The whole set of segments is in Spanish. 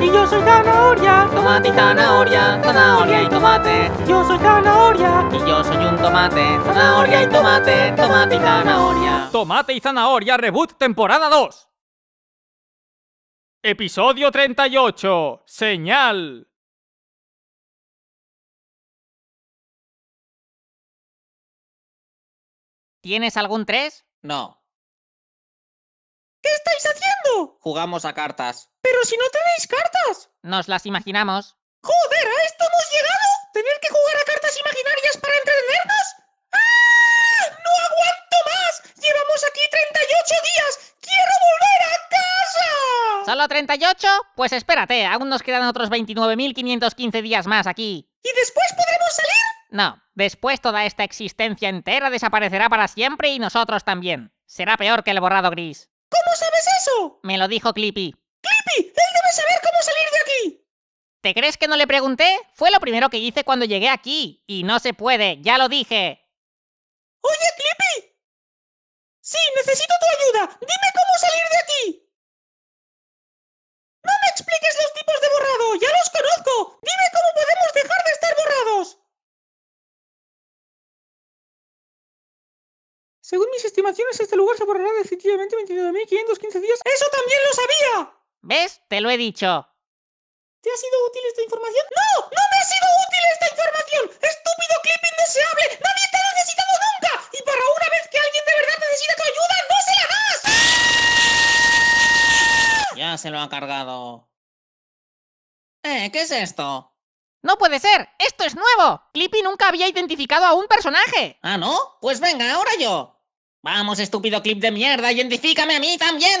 Y yo soy zanahoria. Tomate y zanahoria, zanahoria y tomate. Yo soy zanahoria. Y yo soy un tomate. Zanahoria y tomate, tomate y zanahoria. Tomate y zanahoria, reboot temporada 2. Episodio 38. Señal. ¿Tienes algún 3? No. ¿Qué estáis haciendo? Jugamos a cartas. Pero si no tenéis cartas. Nos las imaginamos. Joder, ¿a esto hemos llegado? ¿Tener que jugar a cartas imaginarias para entretenernos? ¡Ah! ¡No aguanto más! Llevamos aquí 38 días. ¡Quiero volver a casa! ¿Solo 38? Pues espérate, aún nos quedan otros 29.515 días más aquí. ¿Y después podremos salir? No, después toda esta existencia entera desaparecerá para siempre y nosotros también. Será peor que el borrado gris. ¿Cómo sabes eso? Me lo dijo Clippy. ¡Clippy! ¡Él debe saber cómo salir de aquí! ¿Te crees que no le pregunté? Fue lo primero que hice cuando llegué aquí. Y no se puede, ya lo dije. Oye, Clippy. Sí, necesito tu ayuda. Dime cómo salir de aquí. No me expliques Según mis estimaciones, este lugar se borrará definitivamente 29.515 días. ¡Eso también lo sabía! ¿Ves? Te lo he dicho. ¿Te ha sido útil esta información? ¡No! ¡No me ha sido útil esta información! ¡Estúpido Clippy indeseable! ¡Nadie te ha necesitado nunca! Y para una vez que alguien de verdad necesita tu ayuda, ¡no se la das! ¡Ah! Ya se lo ha cargado. Eh, ¿qué es esto? ¡No puede ser! ¡Esto es nuevo! Clippy nunca había identificado a un personaje. ¿Ah, no? Pues venga, ahora yo. Vamos, estúpido clip de mierda, identifícame a mí también.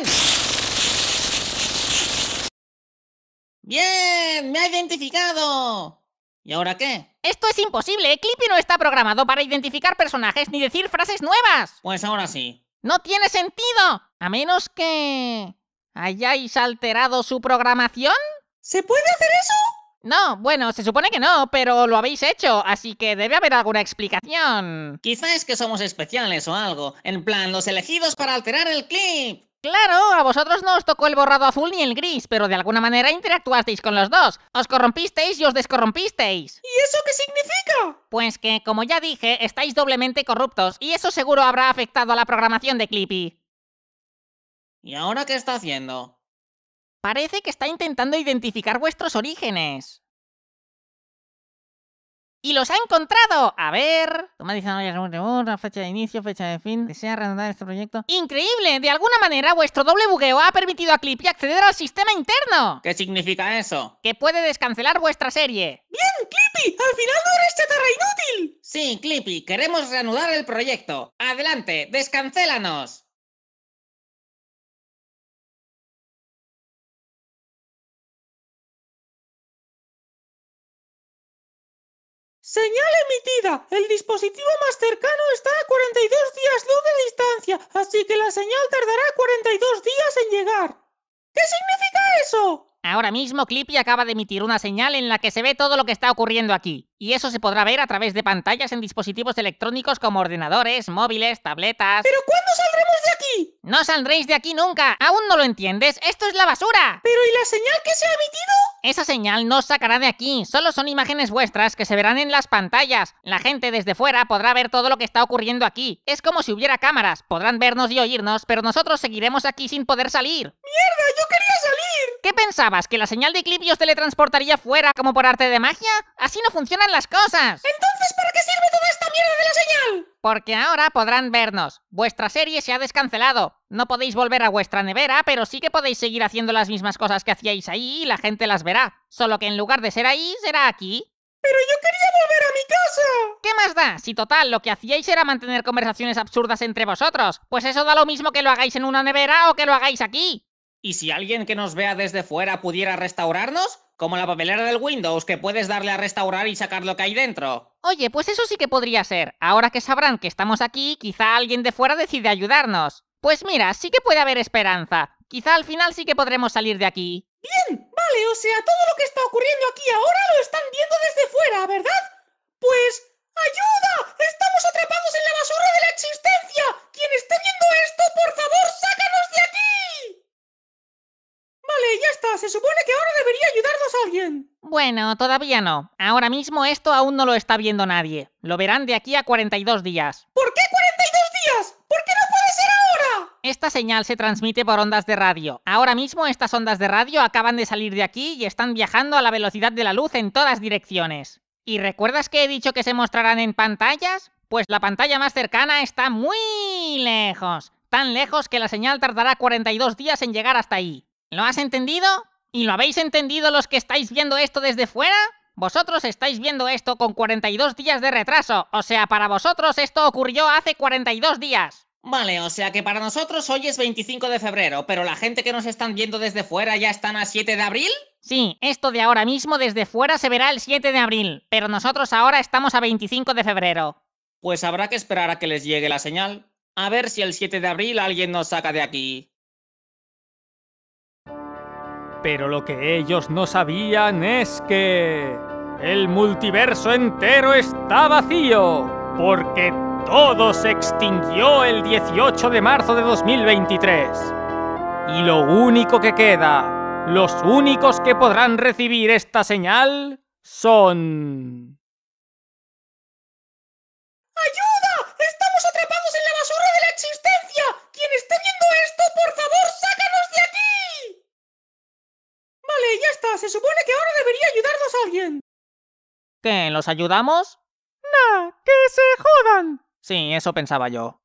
Bien, me ha identificado. ¿Y ahora qué? Esto es imposible. Clippy no está programado para identificar personajes ni decir frases nuevas. Pues ahora sí. No tiene sentido. A menos que... hayáis alterado su programación. ¿Se puede hacer eso? No, bueno, se supone que no, pero lo habéis hecho, así que debe haber alguna explicación. Quizá es que somos especiales o algo, en plan, los elegidos para alterar el clip. Claro, a vosotros no os tocó el borrado azul ni el gris, pero de alguna manera interactuasteis con los dos. Os corrompisteis y os descorrompisteis. ¿Y eso qué significa? Pues que, como ya dije, estáis doblemente corruptos y eso seguro habrá afectado a la programación de Clippy. ¿Y ahora qué está haciendo? Parece que está intentando identificar vuestros orígenes. ¡Y los ha encontrado! A ver. Toma una fecha de inicio, fecha de fin. Desea reanudar este proyecto. ¡Increíble! De alguna manera, vuestro doble bugueo ha permitido a Clippy acceder al sistema interno. ¿Qué significa eso? Que puede descancelar vuestra serie. ¡Bien, Clippy! ¡Al final no eres chatarra inútil! Sí, Clippy, queremos reanudar el proyecto. Adelante, descancélanos. Señal emitida. El dispositivo más cercano está a 42 días luz de distancia, así que la señal tardará 42 días en llegar. ¿Qué significa eso? Ahora mismo Clippy acaba de emitir una señal en la que se ve todo lo que está ocurriendo aquí, y eso se podrá ver a través de pantallas en dispositivos electrónicos como ordenadores, móviles, tabletas. ¿Pero cuándo saldremos ¡No saldréis de aquí nunca! ¡Aún no lo entiendes! ¡Esto es la basura! ¿Pero y la señal que se ha emitido? Esa señal no os sacará de aquí. Solo son imágenes vuestras que se verán en las pantallas. La gente desde fuera podrá ver todo lo que está ocurriendo aquí. Es como si hubiera cámaras. Podrán vernos y oírnos, pero nosotros seguiremos aquí sin poder salir. ¡Mierda! ¡Yo quería salir! ¿Qué pensabas? ¿Que la señal de Eclipse os teletransportaría fuera como por arte de magia? ¡Así no funcionan las cosas! Entonces, ¿para qué de la señal! Porque ahora podrán vernos. Vuestra serie se ha descancelado. No podéis volver a vuestra nevera, pero sí que podéis seguir haciendo las mismas cosas que hacíais ahí y la gente las verá. Solo que en lugar de ser ahí, será aquí. Pero yo quería volver a mi casa. ¿Qué más da? Si total, lo que hacíais era mantener conversaciones absurdas entre vosotros. Pues eso da lo mismo que lo hagáis en una nevera o que lo hagáis aquí. ¿Y si alguien que nos vea desde fuera pudiera restaurarnos? Como la papelera del Windows, que puedes darle a restaurar y sacar lo que hay dentro. Oye, pues eso sí que podría ser. Ahora que sabrán que estamos aquí, quizá alguien de fuera decide ayudarnos. Pues mira, sí que puede haber esperanza. Quizá al final sí que podremos salir de aquí. Bien, vale, o sea, todo lo que está ocurriendo aquí ahora lo están viendo desde fuera, ¿verdad? Pues... ¡Ayuda! ¡Estamos atrapados en la basura de la existencia! ¡Quien esté viendo esto, por Se supone que ahora debería ayudarnos alguien. Bueno, todavía no. Ahora mismo esto aún no lo está viendo nadie. Lo verán de aquí a 42 días. ¿Por qué 42 días? ¿Por qué no puede ser ahora? Esta señal se transmite por ondas de radio. Ahora mismo estas ondas de radio acaban de salir de aquí y están viajando a la velocidad de la luz en todas direcciones. ¿Y recuerdas que he dicho que se mostrarán en pantallas? Pues la pantalla más cercana está muy lejos. Tan lejos que la señal tardará 42 días en llegar hasta ahí. ¿Lo has entendido? ¿Y lo habéis entendido los que estáis viendo esto desde fuera? Vosotros estáis viendo esto con 42 días de retraso, o sea, para vosotros esto ocurrió hace 42 días. Vale, o sea que para nosotros hoy es 25 de febrero, pero la gente que nos están viendo desde fuera ya están a 7 de abril. Sí, esto de ahora mismo desde fuera se verá el 7 de abril, pero nosotros ahora estamos a 25 de febrero. Pues habrá que esperar a que les llegue la señal. A ver si el 7 de abril alguien nos saca de aquí. Pero lo que ellos no sabían es que... El multiverso entero está vacío, porque todo se extinguió el 18 de marzo de 2023. Y lo único que queda, los únicos que podrán recibir esta señal, son... ¡Ayuda! ¡Estamos atrapados en la basura de la existencia! Se supone que ahora debería ayudarnos a alguien. ¿Qué? ¿Los ayudamos? ¡Nah! ¡Que se jodan! Sí, eso pensaba yo.